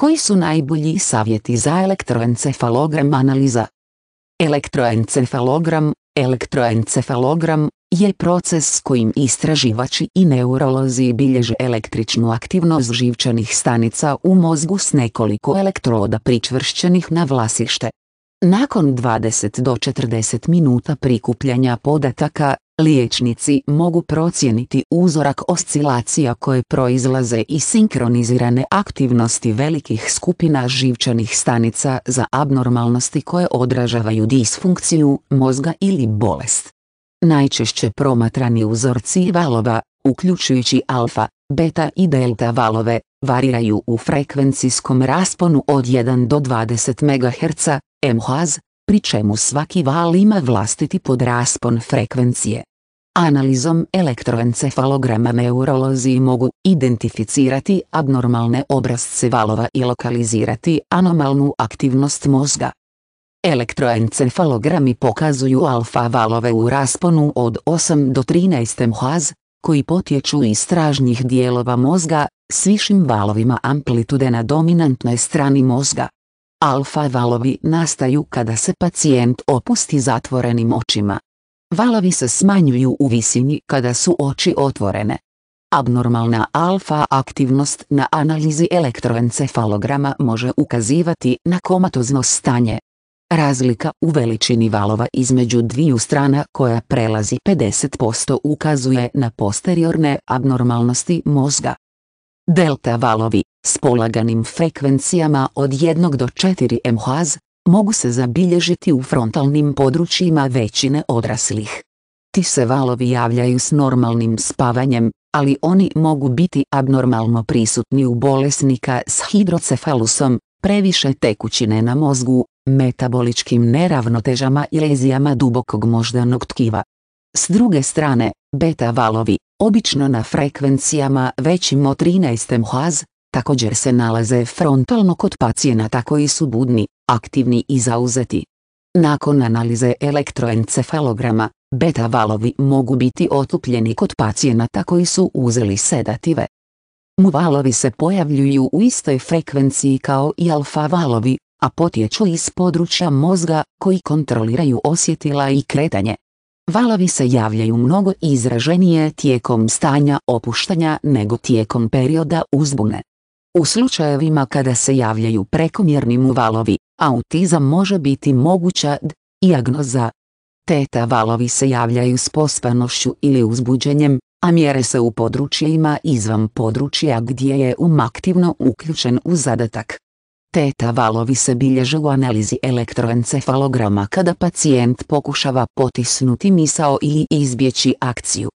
Koji su najbolji savjeti za elektroencefalogram analiza? Elektroencefalogram, elektroencefalogram, je proces s kojim istraživači i neurolozi bilježe električnu aktivnost živčanih stanica u mozgu s nekoliko elektroda pričvršćenih na vlasište. Nakon 20 do 40 minuta prikupljanja podataka, liječnici mogu procijeniti uzorak oscilacija koje proizlaze iz sinkronizirane aktivnosti velikih skupina živčanih stanica za abnormalnosti koje odražavaju disfunkciju mozga ili bolest. Najčešće promatrani uzorci valova, uključujući alfa, beta i delta valove, variraju u frekvencijskom rasponu od 1 do 20 MHz, MHz, pri čemu svaki val ima vlastiti podraspon frekvencije. Analizom elektroencefalograma neurolozi mogu identificirati abnormalne obrazce valova i lokalizirati anomalnu aktivnost mozga. Elektroencefalogrami pokazuju alfa valove u rasponu od 8 do 13 MHz, koji potječu iz stražnjih dijelova mozga s višim valovima amplitude na dominantnoj strani mozga. Alfa valovi nastaju kada se pacijent opusti zatvorenim očima. Valovi se smanjuju u visini kada su oči otvorene. Abnormalna alfa aktivnost na analizi elektroencefalograma može ukazivati na komatozno stanje. Razlika u veličini valova između dviju strana koja prelazi 50% ukazuje na posteriorne abnormalnosti mozga. Delta valovi, s polaganim frekvencijama od 1 do 4 mHz, mogu se zabilježiti u frontalnim područjima većine odraslih. Ti se valovi javljaju s normalnim spavanjem, ali oni mogu biti abnormalno prisutni u bolesnika s hidrocefalusom, previše tekućine na mozgu, metaboličkim neravnotežama i lezijama dubokog moždanog tkiva. S druge strane, beta valovi, obično na frekvencijama većim od 13 MHz, također se nalaze frontalno kod pacijenata koji su budni, aktivni i zauzeti. Nakon analize elektroencefalograma, beta valovi mogu biti otupljeni kod pacijenata koji su uzeli sedative. Mu valovi se pojavljuju u istoj frekvenciji kao i alfa valovi, a potječu iz područja mozga koji kontroliraju osjetila i kretanje. Valovi se javljaju mnogo izraženije tijekom stanja opuštanja nego tijekom perioda uzbune. U slučajevima kada se javljaju prekomjerni mu valovi, autizam može biti moguća dijagnoza. Teta valovi se javljaju s pospanošću ili uzbuđenjem, a mjere se u područjima izvan područja gdje je um aktivno uključen u zadatak. Teta valovi se bilježe u analizi elektroencefalograma kada pacijent pokušava potisnuti misao ili izbjeći akciju.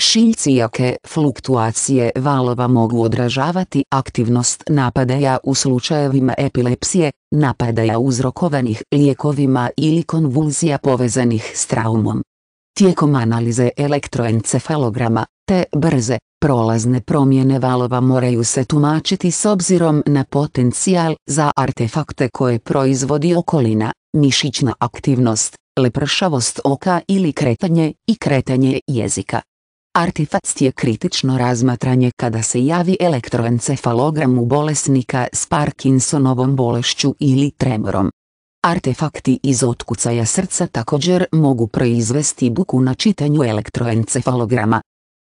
Šiljci jake fluktuacije valova mogu odražavati aktivnost napadaja u slučajevima epilepsije, napadaja uzrokovanih lijekovima ili konvulzija povezanih s traumom. Tijekom analize elektroencefalograma, te brze, Prolazne promjene valova moraju se tumačiti s obzirom na potencijal za artefakte koje proizvodi okolina, mišićna aktivnost, lepršavost oka ili kretanje i kretanje jezika. Artefakt je kritično razmatranje kada se javi elektroencefalogram u bolesnika s Parkinsonovom bolešću ili tremorom. Artefakti iz otkucaja srca također mogu proizvesti buku na čitanju elektroencefalograma,